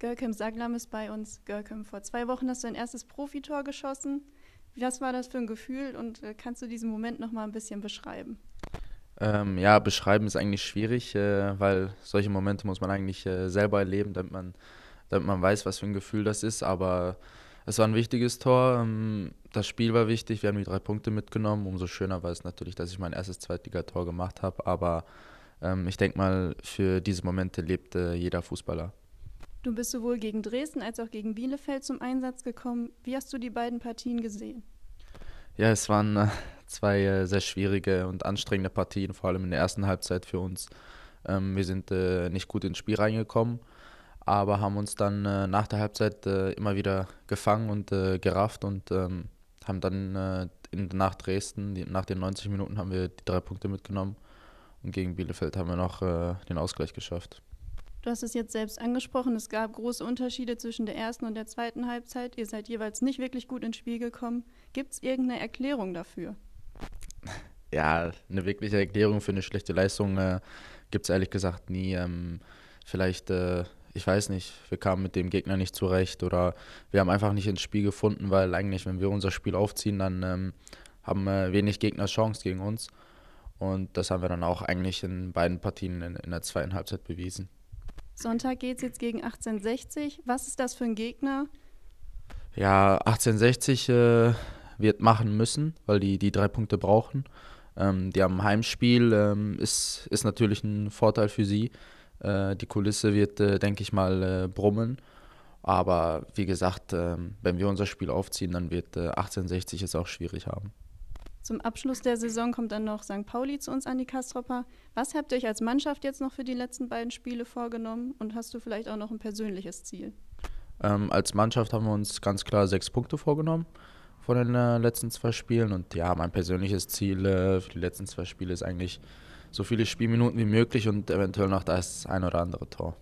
Görkem Saglam ist bei uns. Görkem, vor zwei Wochen hast du dein erstes Profitor geschossen. Was war das für ein Gefühl und äh, kannst du diesen Moment nochmal ein bisschen beschreiben? Ähm, ja, beschreiben ist eigentlich schwierig, äh, weil solche Momente muss man eigentlich äh, selber erleben, damit man, damit man weiß, was für ein Gefühl das ist. Aber es war ein wichtiges Tor. Ähm, das Spiel war wichtig. Wir haben die drei Punkte mitgenommen. Umso schöner war es natürlich, dass ich mein erstes Zweitligator gemacht habe. Aber ähm, ich denke mal, für diese Momente lebt äh, jeder Fußballer. Du bist sowohl gegen Dresden als auch gegen Bielefeld zum Einsatz gekommen. Wie hast du die beiden Partien gesehen? Ja, es waren äh, zwei äh, sehr schwierige und anstrengende Partien, vor allem in der ersten Halbzeit für uns. Ähm, wir sind äh, nicht gut ins Spiel reingekommen, aber haben uns dann nach der Halbzeit immer wieder gefangen und gerafft und ähm, haben dann nach Dresden, nach den 90 Minuten, haben wir die drei Punkte mitgenommen und gegen Bielefeld haben wir noch den Ausgleich geschafft. Du hast es jetzt selbst angesprochen, es gab große Unterschiede zwischen der ersten und der zweiten Halbzeit. Ihr seid jeweils nicht wirklich gut ins Spiel gekommen. Gibt es irgendeine Erklärung dafür? Ja, eine wirkliche Erklärung für eine schlechte Leistung äh, gibt es ehrlich gesagt nie. Ähm, vielleicht, äh, ich weiß nicht, wir kamen mit dem Gegner nicht zurecht oder wir haben einfach nicht ins Spiel gefunden, weil eigentlich, wenn wir unser Spiel aufziehen, dann ähm, haben äh, wenig Gegner Chance gegen uns. Und das haben wir dann auch eigentlich in beiden Partien in, in der zweiten Halbzeit bewiesen. Sonntag geht es jetzt gegen 1860. Was ist das für ein Gegner? Ja, 1860 äh, wird machen müssen, weil die die drei Punkte brauchen. Ähm, die haben ein Heimspiel, ähm, ist, ist natürlich ein Vorteil für sie. Äh, die Kulisse wird, äh, denke ich mal, äh, brummen. Aber wie gesagt, ähm, wenn wir unser Spiel aufziehen, dann wird 1860 äh, es auch schwierig haben. Zum Abschluss der Saison kommt dann noch St. Pauli zu uns an die Kastropper. Was habt ihr euch als Mannschaft jetzt noch für die letzten beiden Spiele vorgenommen und hast du vielleicht auch noch ein persönliches Ziel? Ähm, als Mannschaft haben wir uns ganz klar sechs Punkte vorgenommen von den äh, letzten zwei Spielen und ja, mein persönliches Ziel äh, für die letzten zwei Spiele ist eigentlich so viele Spielminuten wie möglich und eventuell noch das ein oder andere Tor.